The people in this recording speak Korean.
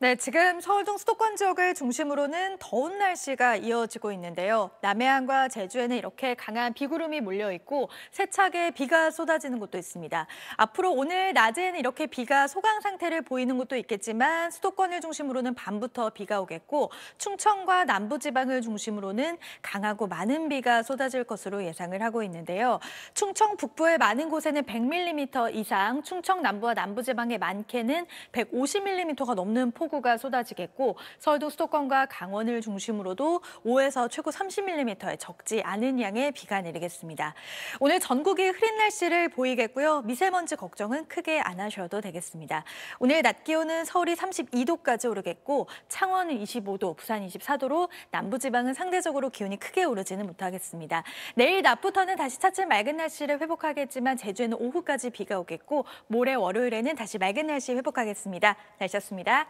네, 지금 서울 등 수도권 지역을 중심으로는 더운 날씨가 이어지고 있는데요. 남해안과 제주에는 이렇게 강한 비구름이 몰려 있고 세차게 비가 쏟아지는 곳도 있습니다. 앞으로 오늘 낮에는 이렇게 비가 소강 상태를 보이는 곳도 있겠지만 수도권을 중심으로는 밤부터 비가 오겠고 충청과 남부 지방을 중심으로는 강하고 많은 비가 쏟아질 것으로 예상을 하고 있는데요. 충청 북부의 많은 곳에는 100mm 이상, 충청 남부와 남부 지방의 많게는 150mm가 넘는 폭 폭우가 쏟아지겠고 서울도 수도권과 강원을 중심으로도 5에서 최고 30mm의 적지 않은 양의 비가 내리겠습니다. 오늘 전국이 흐린 날씨를 보이겠고요. 미세먼지 걱정은 크게 안 하셔도 되겠습니다. 오늘 낮 기온은 서울이 32도까지 오르겠고 창원은 25도, 부산 24도로 남부지방은 상대적으로 기온이 크게 오르지는 못하겠습니다. 내일 낮부터는 다시 차츰 맑은 날씨를 회복하겠지만 제주에는 오후까지 비가 오겠고 모레 월요일에는 다시 맑은 날씨 회복하겠습니다. 날씨였습니다.